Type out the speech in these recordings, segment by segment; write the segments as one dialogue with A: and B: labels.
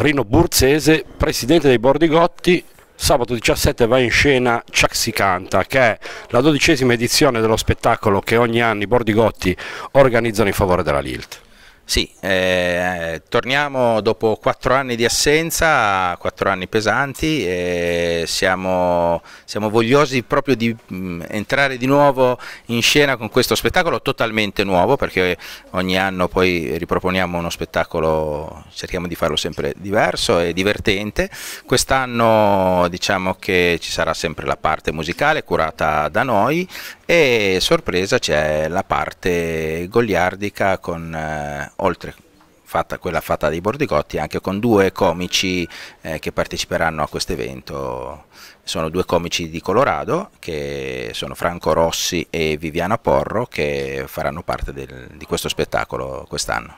A: Rino Burzese, presidente dei Bordigotti, Sabato 17 va in scena Chuck Si Canta, che è la dodicesima edizione dello spettacolo che ogni anno i Bordigotti organizzano in favore della Lilt. Sì, eh, torniamo dopo quattro anni di assenza, quattro anni pesanti, eh, siamo, siamo, vogliosi proprio di mh, mm, entrare di nuovo in scena con questo spettacolo totalmente nuovo perché ogni anno poi riproponiamo uno spettacolo, cerchiamo di farlo sempre diverso e divertente. Quest'anno diciamo che ci sarà sempre la parte musicale curata da noi, e sorpresa c'è la parte goliardica con eh, oltre fatta, quella fatta dai Bordigotti anche con due comici eh, che parteciperanno a questo evento sono due comici di Colorado che sono Franco Rossi e Viviana Porro che faranno parte del, di questo spettacolo quest'anno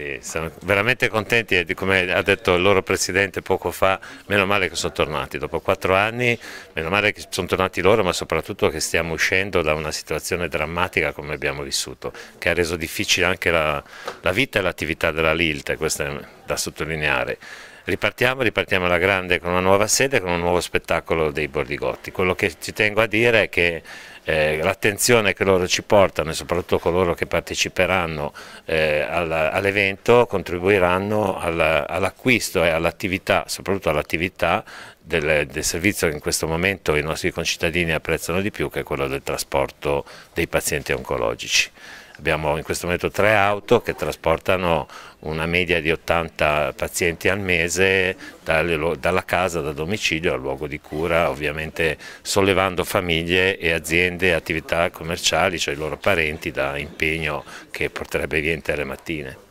B: sì, sono veramente contenti come ha detto il loro presidente poco fa, meno male che sono tornati, dopo quattro anni, meno male che sono tornati loro ma soprattutto che stiamo uscendo da una situazione drammatica come abbiamo vissuto, che ha reso difficile anche la, la vita e l'attività della Lilt, questo è da sottolineare. Ripartiamo, ripartiamo alla grande con una nuova sede, con un nuovo spettacolo dei Bordigotti. Quello che ci tengo a dire è che eh, l'attenzione che loro ci portano e soprattutto coloro che parteciperanno eh, all'evento all contribuiranno all'acquisto e all'attività, soprattutto all'attività del, del, servizio che in questo momento i nostri concittadini apprezzano di più che è quello del trasporto dei pazienti oncologici. Abbiamo in questo momento tre auto che trasportano una media di 80 pazienti al mese dalle, dalla casa, da domicilio al luogo di cura, ovviamente sollevando famiglie e aziende, attività commerciali, cioè i loro parenti da impegno che porterebbe via intere mattine.